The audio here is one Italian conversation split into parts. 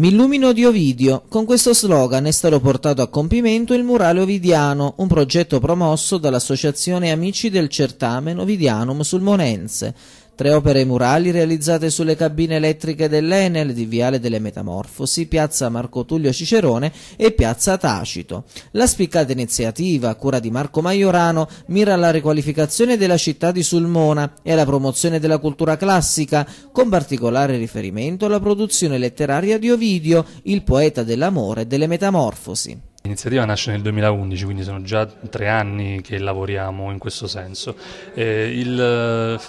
Mi illumino di Ovidio. Con questo slogan è stato portato a compimento il Murale Ovidiano, un progetto promosso dall'Associazione Amici del Certamen Ovidianum Sulmonense, Tre opere murali realizzate sulle cabine elettriche dell'Enel di Viale delle Metamorfosi, Piazza Marco Tullio Cicerone e Piazza Tacito. La spiccata iniziativa, a cura di Marco Maiorano, mira alla riqualificazione della città di Sulmona e alla promozione della cultura classica, con particolare riferimento alla produzione letteraria di Ovidio, il poeta dell'amore e delle metamorfosi. L'iniziativa nasce nel 2011, quindi sono già tre anni che lavoriamo in questo senso. Eh, il,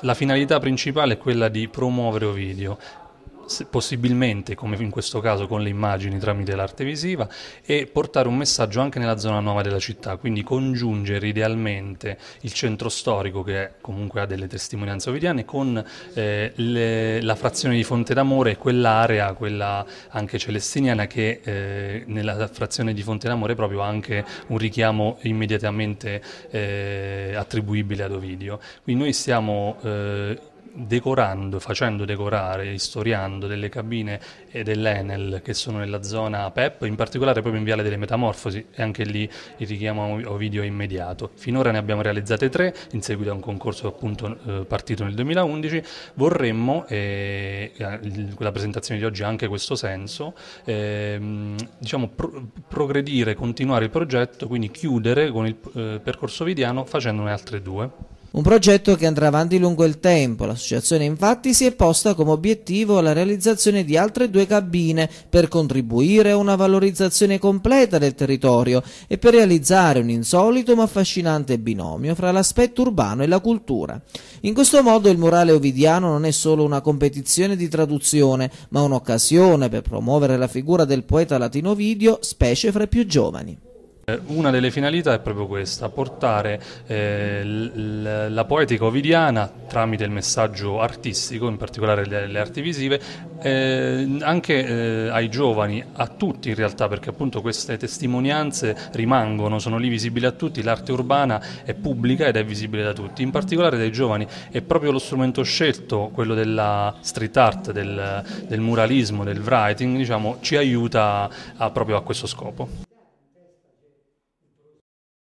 la finalità principale è quella di promuovere Ovidio, possibilmente come in questo caso con le immagini tramite l'arte visiva e portare un messaggio anche nella zona nuova della città, quindi congiungere idealmente il centro storico che comunque ha delle testimonianze ovidiane con eh, le, la frazione di Fonte d'Amore e quell'area, quella anche celestiniana che eh, nella frazione di Fonte d'Amore proprio ha anche un richiamo immediatamente eh, attribuibile ad Ovidio. Quindi noi stiamo eh, decorando, facendo decorare, istoriando delle cabine dell'Enel che sono nella zona PEP, in particolare proprio in Viale delle Metamorfosi e anche lì il richiamo a video immediato. Finora ne abbiamo realizzate tre in seguito a un concorso appunto eh, partito nel 2011. Vorremmo, eh, la presentazione di oggi ha anche questo senso, eh, diciamo pro progredire, continuare il progetto, quindi chiudere con il eh, percorso vidiano facendone altre due. Un progetto che andrà avanti lungo il tempo. L'associazione infatti si è posta come obiettivo la realizzazione di altre due cabine per contribuire a una valorizzazione completa del territorio e per realizzare un insolito ma affascinante binomio fra l'aspetto urbano e la cultura. In questo modo il murale ovidiano non è solo una competizione di traduzione, ma un'occasione per promuovere la figura del poeta latino Ovidio, specie fra i più giovani. Eh, una delle finalità è proprio questa, portare eh, la poetica ovidiana tramite il messaggio artistico, in particolare le, le arti visive, eh, anche eh, ai giovani, a tutti in realtà, perché appunto queste testimonianze rimangono, sono lì visibili a tutti, l'arte urbana è pubblica ed è visibile da tutti, in particolare dai giovani. È proprio lo strumento scelto, quello della street art, del, del muralismo, del writing, diciamo, ci aiuta a, proprio a questo scopo.